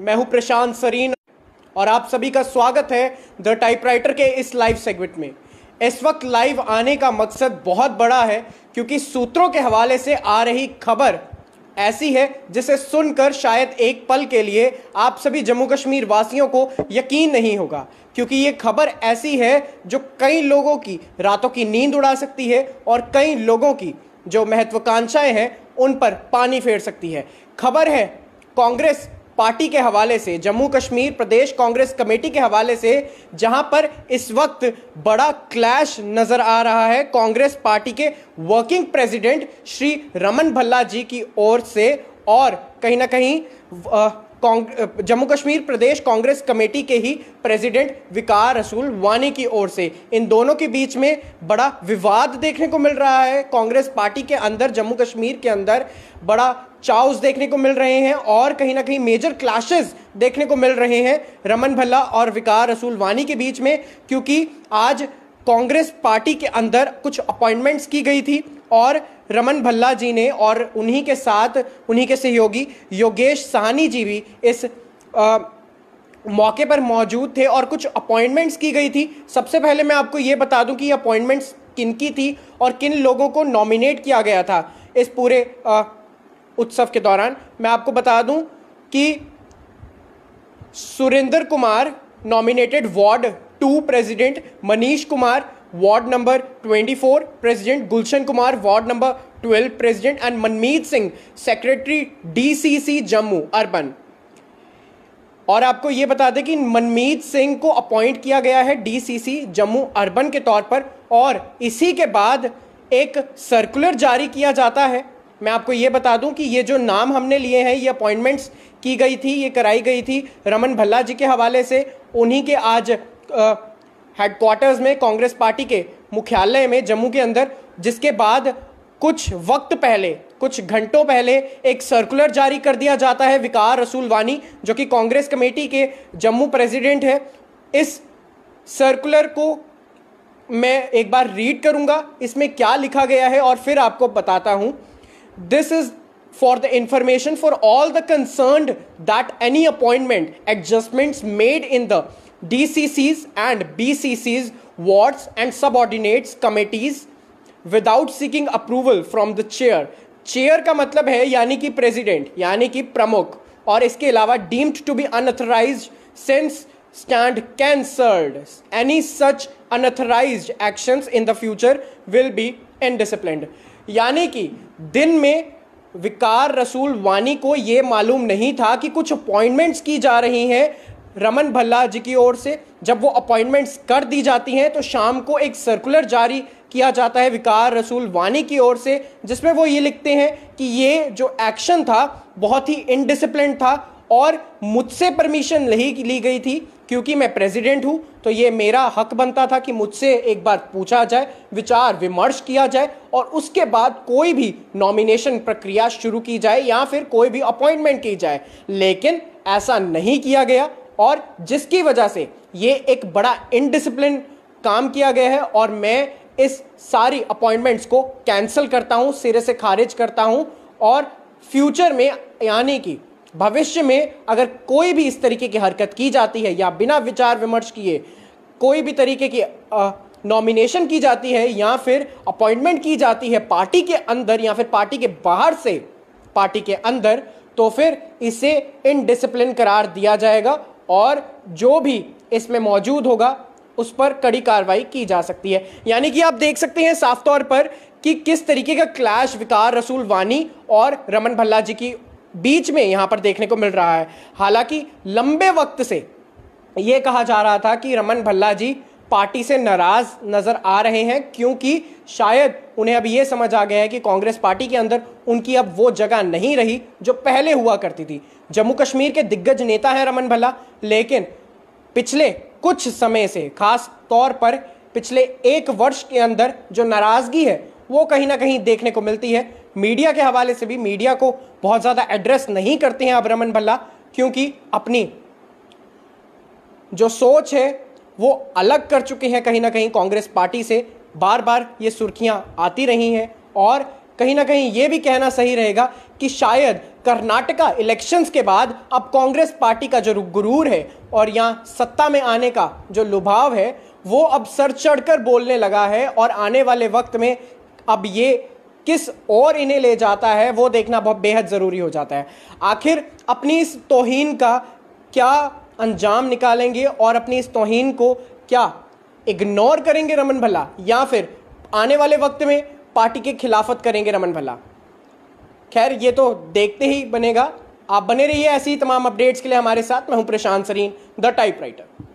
मैं हूं प्रशांत सरीन और आप सभी का स्वागत है द टाइपराइटर के इस लाइव सेगमेंट में इस वक्त लाइव आने का मकसद बहुत बड़ा है क्योंकि सूत्रों के हवाले से आ रही खबर ऐसी है जिसे सुनकर शायद एक पल के लिए आप सभी जम्मू कश्मीर वासियों को यकीन नहीं होगा क्योंकि ये खबर ऐसी है जो कई लोगों की रातों की नींद उड़ा सकती है और कई लोगों की जो महत्वाकांक्षाएं हैं उन पर पानी फेर सकती है खबर है कांग्रेस पार्टी के हवाले से जम्मू कश्मीर प्रदेश कांग्रेस कमेटी के हवाले से जहां पर इस वक्त बड़ा क्लैश नजर आ रहा है कांग्रेस पार्टी के वर्किंग प्रेसिडेंट श्री रमन भल्ला जी की ओर से और कहीं ना कहीं जम्मू कश्मीर प्रदेश कांग्रेस कमेटी के ही प्रेसिडेंट विकार रसूल वानी की ओर से इन दोनों के बीच में बड़ा विवाद देखने को मिल रहा है कांग्रेस पार्टी के अंदर जम्मू कश्मीर के अंदर बड़ा चाउस देखने को मिल रहे हैं और कहीं ना कहीं मेजर क्लैशेस देखने को मिल रहे हैं रमन भल्ला और विकार रसूल वानी के बीच में क्योंकि आज कांग्रेस पार्टी के अंदर कुछ अपॉइंटमेंट्स की गई थी और रमन भल्ला जी ने और उन्हीं के साथ उन्हीं के सहयोगी योगेश साहनी जी भी इस आ, मौके पर मौजूद थे और कुछ अपॉइंटमेंट्स की गई थी सबसे पहले मैं आपको ये बता दूं कि ये अपॉइंटमेंट्स किन की थी और किन लोगों को नॉमिनेट किया गया था इस पूरे आ, उत्सव के दौरान मैं आपको बता दूं कि Surendra Kumar nominated ward two president Manish Kumar ward number 24 president Gulshan Kumar ward number 12 president and Manmeet Singh secretary DCC Jammu urban और आपको ये बता दें कि मनमीत सिंह को अपॉइंट किया गया है डीसीसी जम्मू अर्बन के तौर पर और इसी के बाद एक सर्कुलर जारी किया जाता है मैं आपको ये बता दूं कि ये जो नाम हमने लिए हैं ये अपॉइंटमेंट्स की गई थी ये कराई गई थी रमन भल्ला जी के हवाले से उन्हीं के आज हेडक्वार्टर्स में कांग्रेस पार्टी के मुख्यालय में जम्मू के अंदर जिसके बाद कुछ वक्त पहले कुछ घंटों पहले एक सर्कुलर जारी कर दिया जाता है विकार रसूल वानी जो कि कांग्रेस कमेटी के जम्मू प्रेसिडेंट है इस सर्कुलर को मैं एक बार रीड करूंगा इसमें क्या लिखा गया है और फिर आपको बताता हूं this is for the information for all the concern that any appointment adjustment made in the and B C Cs wards and subordinates committees seeking seeking approval from the chair chair का मतलब है यानी कि president यानी कि प्रमुख और इसके अलावा deemed to be unauthorised since stand cancelled any such unauthorised action in the future will be indiscipline यानी कि दिन में विकार रसूल वानी को यह मालूम नहीं था कि कुछ अपॉइंटमेंट्स की जा रही हैं रमन भल्ला जी की ओर से जब वो अपॉइंटमेंट्स कर दी जाती हैं तो शाम को एक सर्कुलर जारी किया जाता है विकार रसूल वानी की ओर से जिसमें वो ये लिखते हैं कि ये जो एक्शन था बहुत ही इनडिसिप्लिन था और मुझसे परमिशन नहीं ली गई थी क्योंकि मैं प्रेसिडेंट हूं तो ये मेरा हक बनता था कि मुझसे एक बार पूछा जाए विचार विमर्श किया जाए और उसके बाद कोई भी नॉमिनेशन प्रक्रिया शुरू की जाए या फिर कोई भी अपॉइंटमेंट की जाए लेकिन ऐसा नहीं किया गया और जिसकी वजह से ये एक बड़ा इनडिसिप्लिन काम किया गया है और मैं इस सारी अपॉइंटमेंट्स को कैंसिल करता हूँ सिरे से खारिज करता हूँ और फ्यूचर में यानी कि भविष्य में अगर कोई भी इस तरीके की हरकत की जाती है या बिना विचार विमर्श किए कोई भी तरीके की नॉमिनेशन की जाती है या फिर अपॉइंटमेंट की जाती है पार्टी के अंदर या फिर पार्टी के बाहर से पार्टी के अंदर तो फिर इसे इनडिसिप्लिन करार दिया जाएगा और जो भी इसमें मौजूद होगा उस पर कड़ी कार्रवाई की जा सकती है यानी कि आप देख सकते हैं साफ तौर पर कि किस तरीके का क्लैश विकार रसूल वानी और रमन भल्ला जी की बीच में यहां पर देखने को मिल रहा है हालांकि लंबे वक्त से यह कहा जा रहा था कि रमन भल्ला जी पार्टी से नाराज नजर आ रहे हैं क्योंकि शायद उन्हें अब ये समझ आ गया है कि कांग्रेस पार्टी के अंदर उनकी अब वो जगह नहीं रही जो पहले हुआ करती थी जम्मू कश्मीर के दिग्गज नेता हैं रमन भल्ला लेकिन पिछले कुछ समय से खास तौर पर पिछले एक वर्ष के अंदर जो नाराजगी है वो कहीं ना कहीं देखने को मिलती है मीडिया के हवाले से भी मीडिया को बहुत ज़्यादा एड्रेस नहीं करते हैं अब रमन भल्ला क्योंकि अपनी जो सोच है वो अलग कर चुके हैं कहीं ना कहीं कांग्रेस पार्टी से बार बार ये सुर्खियां आती रही हैं और कहीं ना कहीं ये भी कहना सही रहेगा कि शायद कर्नाटका इलेक्शंस के बाद अब कांग्रेस पार्टी का जो गुरूर है और यहाँ सत्ता में आने का जो लुभाव है वो अब सर चढ़कर बोलने लगा है और आने वाले वक्त में अब ये किस और इन्हें ले जाता है वो देखना बहुत बेहद ज़रूरी हो जाता है आखिर अपनी इस तोहन का क्या अंजाम निकालेंगे और अपनी इस तोहन को क्या इग्नोर करेंगे रमन भला या फिर आने वाले वक्त में पार्टी के खिलाफत करेंगे रमन भला खैर ये तो देखते ही बनेगा आप बने रहिए ऐसी तमाम अपडेट्स के लिए हमारे साथ मैं हूं प्रशांत सरीन द टाइपराइटर